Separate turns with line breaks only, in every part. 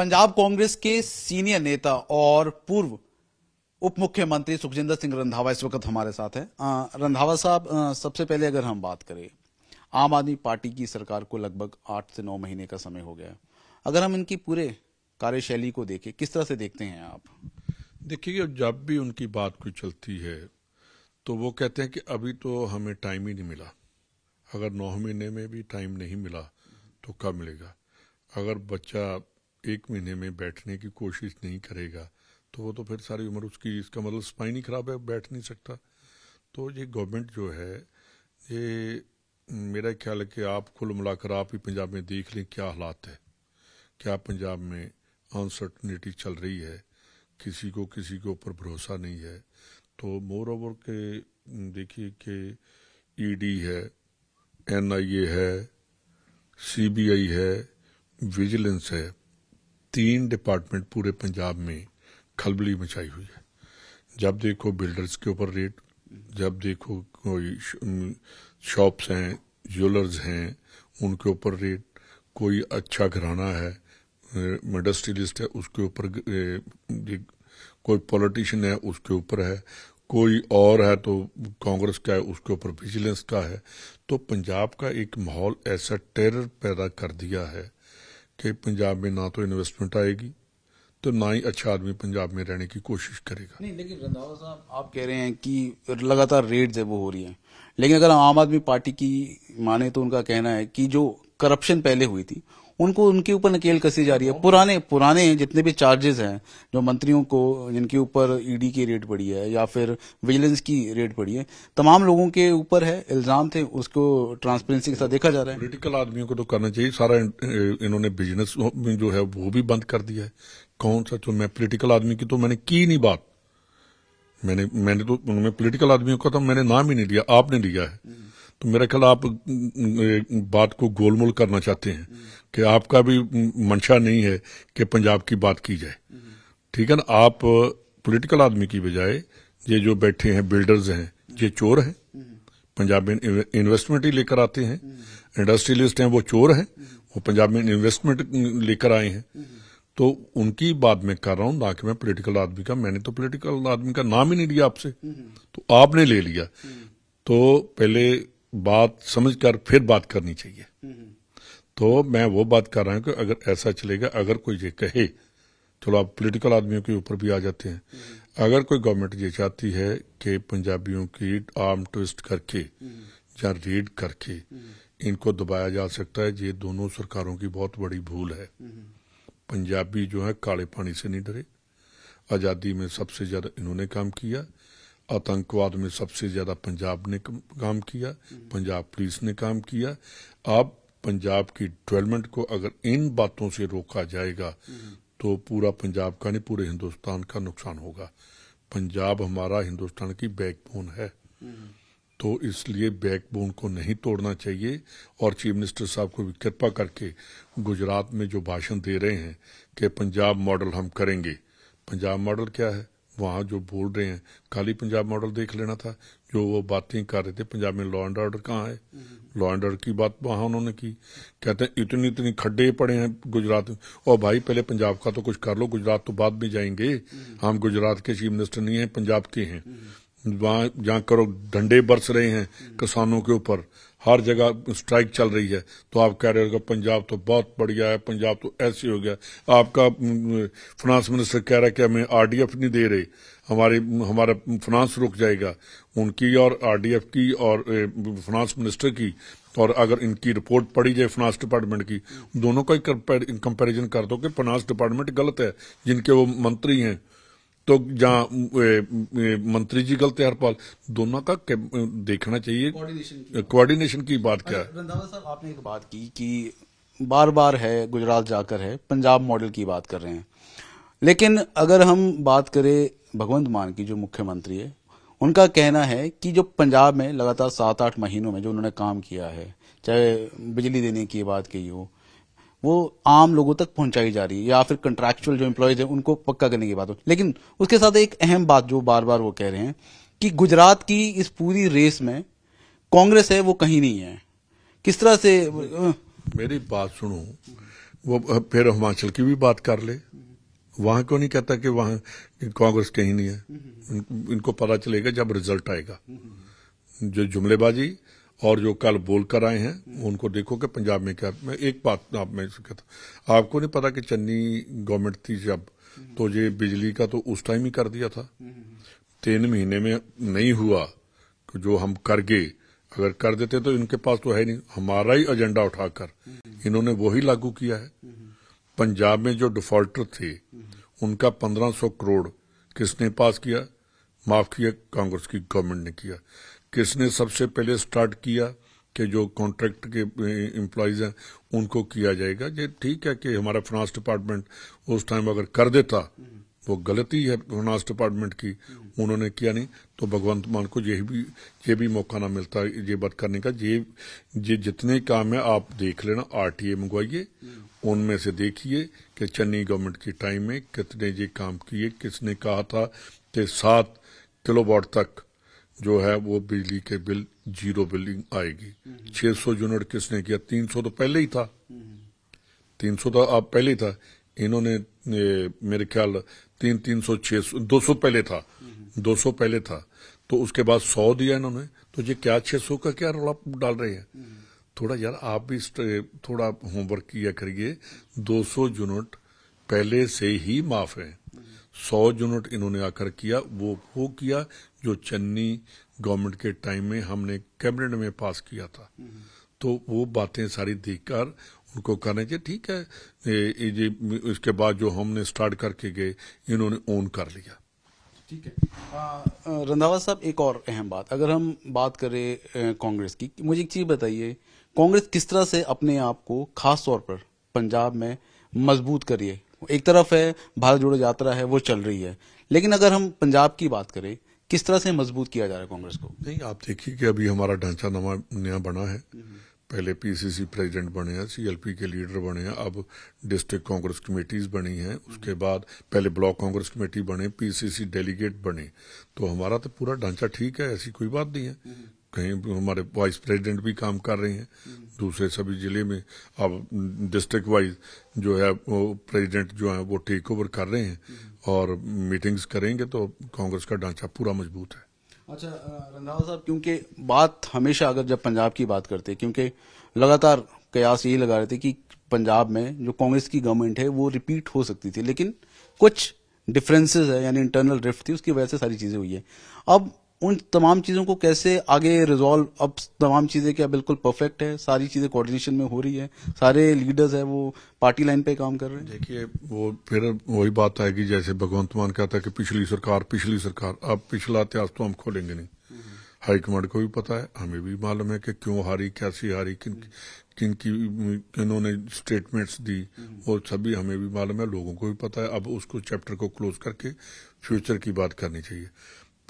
पंजाब कांग्रेस के सीनियर नेता और पूर्व उप मुख्यमंत्री सुखजिंदर सिंह रंधावा इस वक्त हमारे साथ हैं रंधावा साहब सबसे पहले अगर हम बात करें आम आदमी पार्टी की सरकार को लगभग आठ से नौ महीने का समय हो गया अगर हम इनकी पूरे कार्यशैली को देखें किस तरह से
देखते हैं आप देखिए जब भी उनकी बात कोई चलती है तो वो कहते हैं कि अभी तो हमें टाइम ही नहीं मिला अगर नौ महीने में भी टाइम नहीं मिला तो कब मिलेगा अगर बच्चा एक महीने में बैठने की कोशिश नहीं करेगा तो वो तो फिर सारी उम्र उसकी इसका मतलब स्पाइन ही खराब है बैठ नहीं सकता तो ये गवर्नमेंट जो है ये मेरा ख्याल है कि आप कुल मिलाकर आप ही पंजाब में देख लें क्या हालात है क्या पंजाब में अनसर्टनिटी चल रही है किसी को किसी के ऊपर भरोसा नहीं है तो मोर ओवर के देखिए कि ईडी e है एनआईए है सीबीआई है विजिलेंस है तीन डिपार्टमेंट पूरे पंजाब में खलबली मचाई हुई है जब देखो बिल्डर्स के ऊपर रेट जब देखो कोई शॉप्स हैं ज्वेलर्स हैं उनके ऊपर रेट कोई अच्छा घराना है इंडस्ट्रियलिस्ट है उसके ऊपर कोई पॉलिटिशियन है उसके ऊपर है कोई और है तो कांग्रेस का है उसके ऊपर विजिलेंस का है तो पंजाब का एक माहौल ऐसा टेरर पैदा कर दिया है कि पंजाब में ना तो इन्वेस्टमेंट आएगी तो ना ही अच्छा आदमी पंजाब में रहने की कोशिश करेगा
नहीं लेकिन रंधावा साहब
आप कह रहे हैं कि लगातार रेट है वो हो रही है लेकिन अगर आम आदमी पार्टी की
माने तो उनका कहना है कि जो करप्शन पहले हुई थी उनको उनके ऊपर नकेल कसी जा रही है पुराने पुराने जितने भी चार्जेस हैं जो मंत्रियों को जिनके ऊपर ईडी e की रेट पड़ी है या फिर विजिलेंस की रेट पड़ी है तमाम लोगों के ऊपर है इल्जाम थे उसको ट्रांसपेरेंसी
के साथ देखा जा रहा है पोलिटिकल आदमियों को तो करना चाहिए सारा इन्होंने बिजनेस जो है वो भी बंद कर दिया है कौन सा तो मैं पोलिटिकल आदमी की तो मैंने की नहीं बात मैंने मैंने तो पोलिटिकल आदमियों का तो मैंने नाम ही नहीं लिया आपने लिया है तो मेरा ख्याल आप बात को गोलमोल करना चाहते हैं कि आपका भी मंशा नहीं है कि पंजाब की बात की जाए ठीक है ना आप पॉलिटिकल आदमी की बजाय ये जो बैठे हैं बिल्डर्स हैं ये चोर हैं पंजाब में इन्वेस्टमेंट ही लेकर आते हैं इंडस्ट्रियलिस्ट हैं वो चोर हैं वो पंजाब में इन्वेस्टमेंट लेकर आए हैं तो उनकी बात मैं कर रहा हूं ना कि मैं पॉलिटिकल आदमी का मैंने तो पॉलिटिकल आदमी का नाम ही नहीं लिया आपसे तो आपने ले लिया तो पहले बात समझकर फिर बात करनी चाहिए हम्म, हम्म। तो मैं वो बात कर रहा हूँ कि अगर ऐसा चलेगा अगर कोई ये कहे चलो आप पॉलिटिकल आदमियों के ऊपर भी आ जाते हैं हम्म, अगर कोई गवर्नमेंट ये चाहती है कि पंजाबियों की आर्म ट्विस्ट करके या रेड करके इनको दबाया जा सकता है ये दोनों सरकारों की बहुत बड़ी भूल है पंजाबी जो है काले पानी से नहीं डरे आज़ादी में सबसे ज़्यादा इन्होंने काम किया आतंकवाद में सबसे ज्यादा पंजाब ने काम किया पंजाब पुलिस ने काम किया अब पंजाब की डेवलपमेंट को अगर इन बातों से रोका जाएगा तो पूरा पंजाब का नहीं पूरे हिंदुस्तान का नुकसान होगा पंजाब हमारा हिंदुस्तान की बैकबोन है तो इसलिए बैकबोन को नहीं तोड़ना चाहिए और चीफ मिनिस्टर साहब को भी कृपा करके गुजरात में जो भाषण दे रहे हैं कि पंजाब मॉडल हम करेंगे पंजाब मॉडल क्या है वहाँ जो बोल रहे हैं खाली पंजाब मॉडल देख लेना था जो वो बातें कर रहे थे पंजाब में लॉ एंड ऑर्डर कहाँ है लॉ एंड ऑर्डर की बात वहाँ उन्होंने की कहते हैं इतनी इतनी खड्डे पड़े हैं गुजरात में और भाई पहले पंजाब का तो कुछ कर लो गुजरात तो बाद में जाएंगे हम गुजरात के चीफ मिनिस्टर नहीं है पंजाब के हैं वहाँ जहाँ करो डंडे बरस रहे हैं किसानों के ऊपर हर जगह स्ट्राइक चल रही है तो आप कह रहे हो पंजाब तो बहुत बढ़िया है पंजाब तो ऐसे हो गया आपका फाइनेंस मिनिस्टर कह रहा है कि हमें आरडीएफ नहीं दे रहे हमारे हमारा फाइनेंस रुक जाएगा उनकी और आरडीएफ की और फाइनेंस मिनिस्टर की और अगर इनकी रिपोर्ट पढ़ी जाए फाइनेंस डिपार्टमेंट की दोनों का ही कंपेरिजन कर दो कि फाइनेंस डिपार्टमेंट गलत है जिनके वो मंत्री हैं तो जहाँ मंत्री जी गलत हरपाल दोनों का देखना चाहिए कोऑर्डिनेशन की, की बात क्या है
साहब आपने एक बात की कि बार बार है गुजरात जाकर है पंजाब मॉडल की बात कर रहे हैं लेकिन अगर हम बात करें भगवंत मान की जो मुख्यमंत्री है उनका कहना है कि जो पंजाब में लगातार सात आठ महीनों में जो उन्होंने काम किया है चाहे बिजली देने की बात कही हो वो आम लोगों तक पहुंचाई जा रही है या फिर कंट्रेक्चुअल जो इम्प्लॉयज है उनको पक्का करने की बात हो लेकिन उसके साथ एक अहम बात जो बार बार वो कह रहे हैं कि गुजरात की इस पूरी रेस में कांग्रेस है वो कहीं नहीं है
किस तरह से मेरी बात सुनो वो फिर हिमाचल की भी बात कर ले वहां क्यों नहीं कहता कि वहां कांग्रेस कहीं नहीं है इनको पता चलेगा जब रिजल्ट आएगा जो जुमलेबाजी और जो कल बोलकर आए हैं उनको देखो कि पंजाब में क्या मैं एक बात तो आप मैं कहता आपको नहीं पता कि चन्नी गवर्नमेंट थी जब तो ये बिजली का तो उस टाइम ही कर दिया था तीन महीने में नहीं हुआ कि जो हम कर गए अगर कर देते तो इनके पास तो है नहीं हमारा ही एजेंडा उठाकर इन्होंने वही लागू किया है पंजाब में जो डिफॉल्टर थे उनका 1500 करोड़ किसने पास किया माफ किया कांग्रेस की गवर्नमेंट ने किया किसने सबसे पहले स्टार्ट किया कि जो कॉन्ट्रैक्ट के एम्प्लॉयज़ हैं उनको किया जाएगा ये ठीक है कि हमारा फाइनेंस डिपार्टमेंट उस टाइम अगर कर देता वो गलती है फाइनेंस डिपार्टमेंट की उन्होंने किया नहीं तो भगवंत मान को यही भी ये भी मौका ना मिलता ये बात करने का ये ये जितने काम है आप देख लेना आरटीए मंगवाइए उनमें से देखिए कि चन्नी गवर्नमेंट के टाइम में कितने ये काम किए किसने कहा था कि सात किलोवाट तक जो है वो बिजली के बिल जीरो बिलिंग आएगी 600 हम्म। यूनिट किसने किया 300 तो पहले ही था 300 हम्म। तो आप पहले ही था इन्होंने मेरे ख्याल तीन तीन सौ छह सौ दो सौ पहले था हम्म। दो सौ पहले था तो उसके बाद सौ दिया इन्होंने तो ये क्या छह सौ का क्या रोला डाल रहे हैं थोड़ा यार आप भी थोड़ा होमवर्क किया करिए 200 यूनिट पहले से ही माफ है सौ यूनिट इन्होंने आकर किया वो वो किया जो चन्नी गवर्नमेंट के टाइम में हमने कैबिनेट में पास किया था तो वो बातें सारी देखकर उनको कहना चाहिए ठीक है ए, ए, इसके बाद जो हमने स्टार्ट करके गए इन्होंने ओन कर लिया ठीक
है रंधावा साहब एक और अहम बात अगर हम बात करें कांग्रेस की मुझे एक चीज बताइए कांग्रेस किस तरह से अपने आप को खास तौर पर पंजाब में मजबूत करिए एक तरफ है भारत जोड़ो यात्रा है वो चल रही है लेकिन अगर हम पंजाब की बात करें किस तरह से मजबूत किया जा रहा है कांग्रेस को
नहीं आप देखिए कि अभी हमारा ढांचा नवा नया बना है पहले पीसीसी प्रेसिडेंट बने हैं सीएलपी के लीडर बने हैं अब डिस्ट्रिक्ट कांग्रेस कमेटीज बनी हैं उसके बाद पहले ब्लॉक कांग्रेस कमेटी बने पीसीसी डेलीगेट बने तो हमारा तो पूरा ढांचा ठीक है ऐसी कोई बात नहीं है कहीं हमारे वाइस प्रेसिडेंट भी काम कर रहे हैं दूसरे सभी जिले में अब डिस्ट्रिक्ट वाइज जो है वो प्रेसिडेंट जो है वो टेक ओवर कर रहे हैं और मीटिंग्स करेंगे तो कांग्रेस का ढांचा पूरा मजबूत है
अच्छा रंधावा साहब क्योंकि बात
हमेशा अगर जब पंजाब की बात करते क्योंकि
लगातार कयास यही लगा रहे थे कि पंजाब में जो कांग्रेस की गवर्नमेंट है वो रिपीट हो सकती थी लेकिन कुछ डिफरेंसेस है यानी इंटरनल रिफ्ट थी उसकी वजह से सारी चीजें हुई है अब उन तमाम चीज़ों को कैसे आगे रिजॉल्व अब तमाम चीज़ें क्या बिल्कुल परफेक्ट है सारी चीज़ें कोऑर्डिनेशन में हो रही है सारे लीडर्स है वो पार्टी लाइन पे काम कर रहे हैं देखिए
वो फिर वही बात आएगी जैसे भगवंत मान कहता है कि पिछली सरकार पिछली सरकार अब पिछला इतिहास तो हम खोलेंगे नहीं हाईकमांड को भी पता है हमें भी मालूम है कि क्यों हारी कैसी हारी किन किन की इन्होंने स्टेटमेंट्स दी वो सभी हमें भी मालूम है लोगों को भी पता है अब उसको चैप्टर को क्लोज करके फ्यूचर की बात करनी चाहिए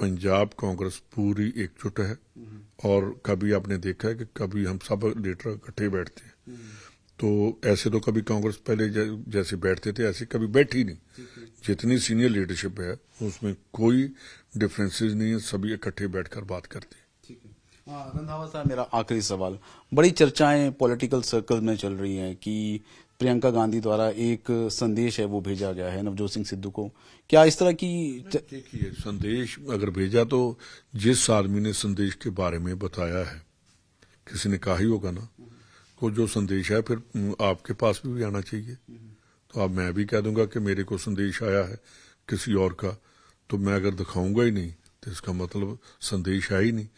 पंजाब कांग्रेस पूरी एकजुट है और कभी आपने देखा है कि कभी हम सब लीडर इकट्ठे बैठते हैं तो ऐसे तो कभी कांग्रेस पहले जैसे बैठते थे ऐसे कभी बैठी नहीं जितनी सीनियर लीडरशिप है उसमें कोई डिफरेंसेस नहीं है सभी इकट्ठे बैठकर बात करते
हैं रंधावा साहब
मेरा आखिरी सवाल बड़ी
चर्चाएं पॉलिटिकल सर्कल में चल रही हैं कि प्रियंका गांधी द्वारा एक संदेश है वो
भेजा गया है नवजोत सिंह सिद्धू को क्या इस तरह की देखिए संदेश अगर भेजा तो जिस आदमी ने संदेश के बारे में बताया है किसी ने कहा ही होगा ना को जो संदेश है फिर आपके पास भी आना चाहिए तो आप मैं भी कह दूंगा कि मेरे को संदेश आया है किसी और का तो मैं अगर दिखाऊंगा ही नहीं तो इसका मतलब संदेश है ही नहीं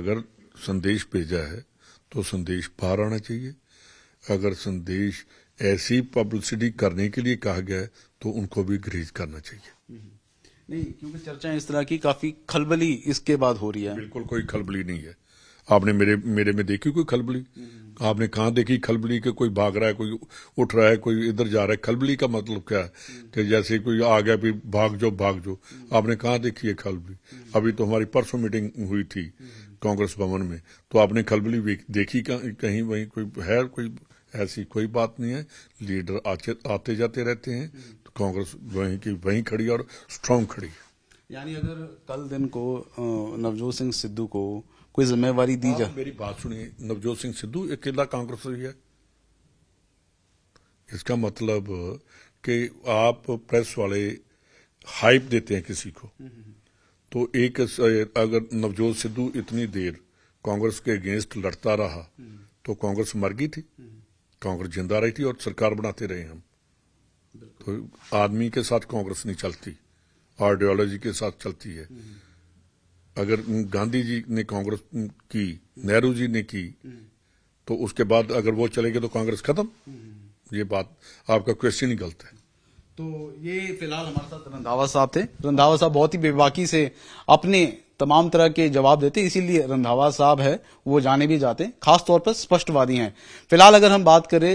अगर संदेश भेजा है तो संदेश बाहर आना चाहिए अगर संदेश ऐसी पब्लिसिटी करने के लिए कहा गया है तो उनको भी ग्रीज करना चाहिए
नहीं क्योंकि चर्चाएं इस तरह की काफी खलबली
इसके बाद हो रही है बिल्कुल कोई खलबली नहीं है आपने मेरे मेरे में देखी कोई खलबली आपने कहा देखी खलबली के कोई भाग रहा है कोई उठ रहा है कोई इधर जा रहा है खलबली का मतलब क्या है कि जैसे कोई आ गया भी भाग जाओ भाग जाओ आपने कहा देखी है खलबली अभी तो हमारी परसों मीटिंग हुई थी कांग्रेस भवन में तो आपने खलबली देखी कहीं वहीं कोई है कोई ऐसी कोई बात नहीं है लीडर आते, जाते रहते हैं तो कांग्रेस वहीं की वहीं खड़ी और स्ट्रांग खड़ी है यानी अगर कल दिन को नवजोत सिंह सिद्धू को कोई जिम्मेवारी दी जाए मेरी बात सुनिए नवजोत सिंह सिद्धू अकेला कांग्रेस है इसका मतलब कि आप प्रेस वाले हाइप देते हैं किसी को हम्म, हम्म, हम्म। तो एक अगर नवजोत सिद्धू इतनी देर कांग्रेस के अगेंस्ट लड़ता रहा तो कांग्रेस मर गई थी कांग्रेस जिंदा रही थी और सरकार बनाते रहे हम तो आदमी के साथ कांग्रेस नहीं चलती आइडियोलॉजी के साथ चलती है अगर गांधी जी ने कांग्रेस की नेहरू जी ने की तो उसके बाद अगर वो चले गए तो कांग्रेस खत्म ये बात आपका क्वेश्चन ही गलत है
तो ये फिलहाल हमारे साथ रंधावा साहब थे रंधावा साहब बहुत ही बेबाकी से अपने तमाम तरह के जवाब देते इसीलिए रंधावा साहब है वो जाने भी जाते तौर पर स्पष्टवादी हैं फिलहाल अगर हम बात करें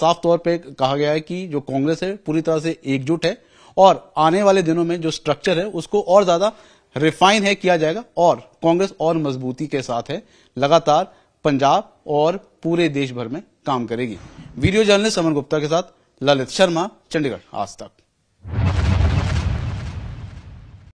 साफ तौर पे कहा गया है कि जो कांग्रेस है पूरी तरह से एकजुट है और आने वाले दिनों में जो स्ट्रक्चर है उसको और ज्यादा रिफाइन है किया जाएगा और कांग्रेस और मजबूती के साथ है लगातार पंजाब और पूरे देश भर में काम करेगी वीडियो जर्नलिस्ट अमन गुप्ता के साथ ललित शर्मा चंडीगढ़ आज तक